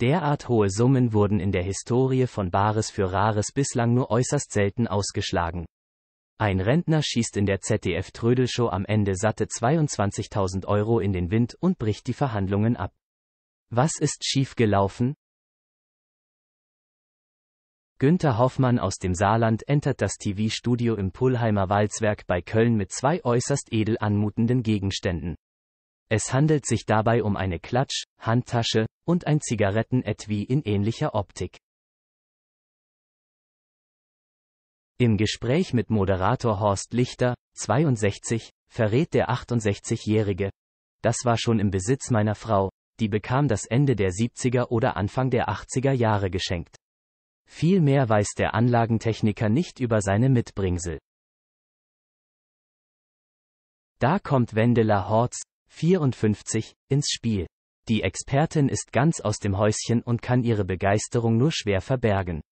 Derart hohe Summen wurden in der Historie von Bares für Rares bislang nur äußerst selten ausgeschlagen. Ein Rentner schießt in der ZDF-Trödelshow am Ende satte 22.000 Euro in den Wind und bricht die Verhandlungen ab. Was ist schief gelaufen? Günther Hoffmann aus dem Saarland entert das TV-Studio im Pullheimer Walzwerk bei Köln mit zwei äußerst edel anmutenden Gegenständen. Es handelt sich dabei um eine Klatsch, Handtasche, und ein Zigarettenetui in ähnlicher Optik. Im Gespräch mit Moderator Horst Lichter, 62, verrät der 68-Jährige. Das war schon im Besitz meiner Frau, die bekam das Ende der 70er oder Anfang der 80er Jahre geschenkt. Viel mehr weiß der Anlagentechniker nicht über seine Mitbringsel. Da kommt Wendela Horz, 54, ins Spiel. Die Expertin ist ganz aus dem Häuschen und kann ihre Begeisterung nur schwer verbergen.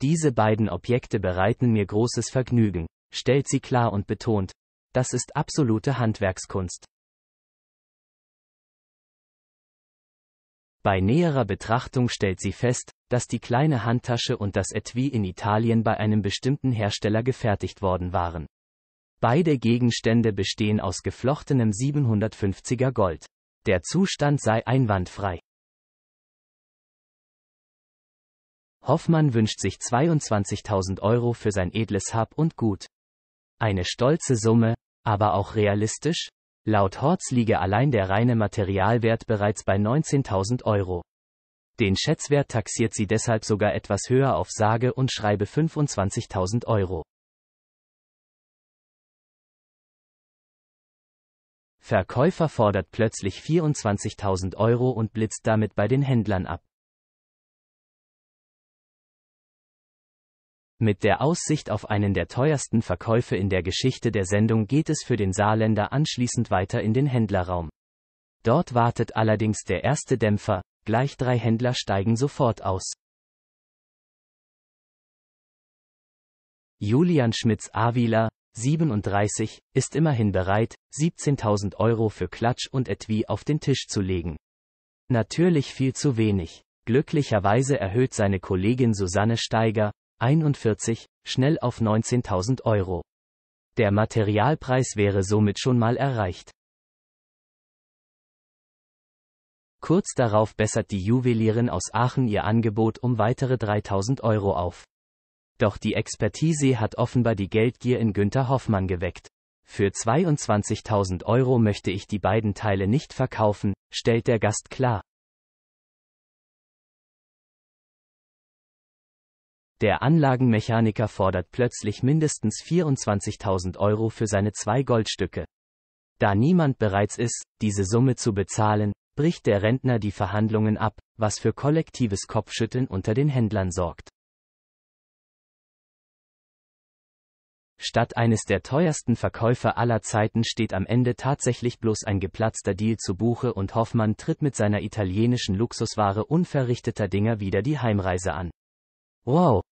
Diese beiden Objekte bereiten mir großes Vergnügen, stellt sie klar und betont. Das ist absolute Handwerkskunst. Bei näherer Betrachtung stellt sie fest, dass die kleine Handtasche und das Etui in Italien bei einem bestimmten Hersteller gefertigt worden waren. Beide Gegenstände bestehen aus geflochtenem 750er Gold. Der Zustand sei einwandfrei. Hoffmann wünscht sich 22.000 Euro für sein edles Hab und Gut. Eine stolze Summe, aber auch realistisch? Laut Horz liege allein der reine Materialwert bereits bei 19.000 Euro. Den Schätzwert taxiert sie deshalb sogar etwas höher auf sage und schreibe 25.000 Euro. Verkäufer fordert plötzlich 24.000 Euro und blitzt damit bei den Händlern ab. Mit der Aussicht auf einen der teuersten Verkäufe in der Geschichte der Sendung geht es für den Saarländer anschließend weiter in den Händlerraum. Dort wartet allerdings der erste Dämpfer, gleich drei Händler steigen sofort aus. Julian Schmitz-Avila, 37, ist immerhin bereit, 17.000 Euro für Klatsch und Etui auf den Tisch zu legen. Natürlich viel zu wenig. Glücklicherweise erhöht seine Kollegin Susanne Steiger, 41, schnell auf 19.000 Euro. Der Materialpreis wäre somit schon mal erreicht. Kurz darauf bessert die Juwelierin aus Aachen ihr Angebot um weitere 3000 Euro auf. Doch die Expertise hat offenbar die Geldgier in Günther Hoffmann geweckt. Für 22.000 Euro möchte ich die beiden Teile nicht verkaufen, stellt der Gast klar. Der Anlagenmechaniker fordert plötzlich mindestens 24.000 Euro für seine zwei Goldstücke. Da niemand bereits ist, diese Summe zu bezahlen, bricht der Rentner die Verhandlungen ab, was für kollektives Kopfschütteln unter den Händlern sorgt. Statt eines der teuersten Verkäufer aller Zeiten steht am Ende tatsächlich bloß ein geplatzter Deal zu Buche und Hoffmann tritt mit seiner italienischen Luxusware unverrichteter Dinger wieder die Heimreise an. Wow,